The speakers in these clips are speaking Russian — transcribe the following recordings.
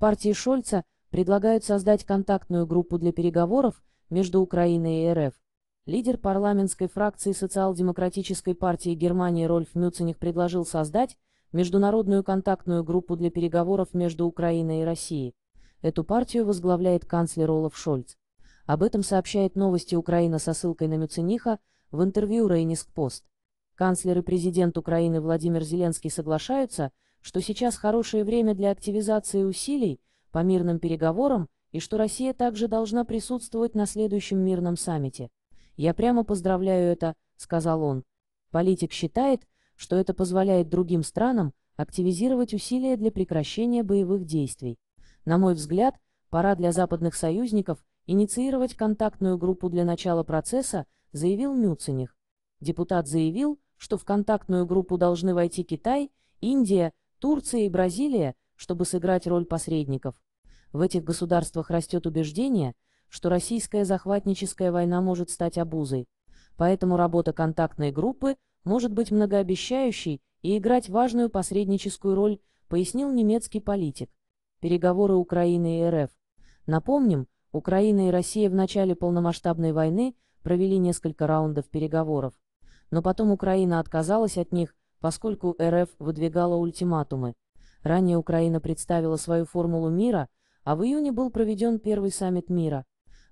партии Шольца предлагают создать контактную группу для переговоров между Украиной и РФ. Лидер парламентской фракции социал-демократической партии Германии Рольф Мюцених предложил создать международную контактную группу для переговоров между Украиной и Россией. Эту партию возглавляет канцлер Олаф Шольц. Об этом сообщает новости Украина со ссылкой на Мюцениха в интервью Рейниск Пост. Канцлер и президент Украины Владимир Зеленский соглашаются – что сейчас хорошее время для активизации усилий по мирным переговорам и что Россия также должна присутствовать на следующем мирном саммите. «Я прямо поздравляю это», — сказал он. Политик считает, что это позволяет другим странам активизировать усилия для прекращения боевых действий. На мой взгляд, пора для западных союзников инициировать контактную группу для начала процесса, заявил Мюцених. Депутат заявил, что в контактную группу должны войти Китай, Индия, Турция и Бразилия, чтобы сыграть роль посредников. В этих государствах растет убеждение, что российская захватническая война может стать обузой. Поэтому работа контактной группы может быть многообещающей и играть важную посредническую роль, пояснил немецкий политик. Переговоры Украины и РФ. Напомним, Украина и Россия в начале полномасштабной войны провели несколько раундов переговоров. Но потом Украина отказалась от них, Поскольку РФ выдвигала ультиматумы, ранее Украина представила свою формулу мира, а в июне был проведен первый саммит мира.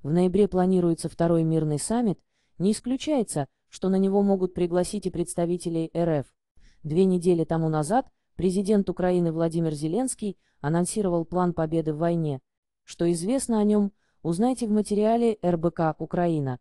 В ноябре планируется второй мирный саммит, не исключается, что на него могут пригласить и представителей РФ. Две недели тому назад президент Украины Владимир Зеленский анонсировал план победы в войне. Что известно о нем, узнайте в материале РБК «Украина».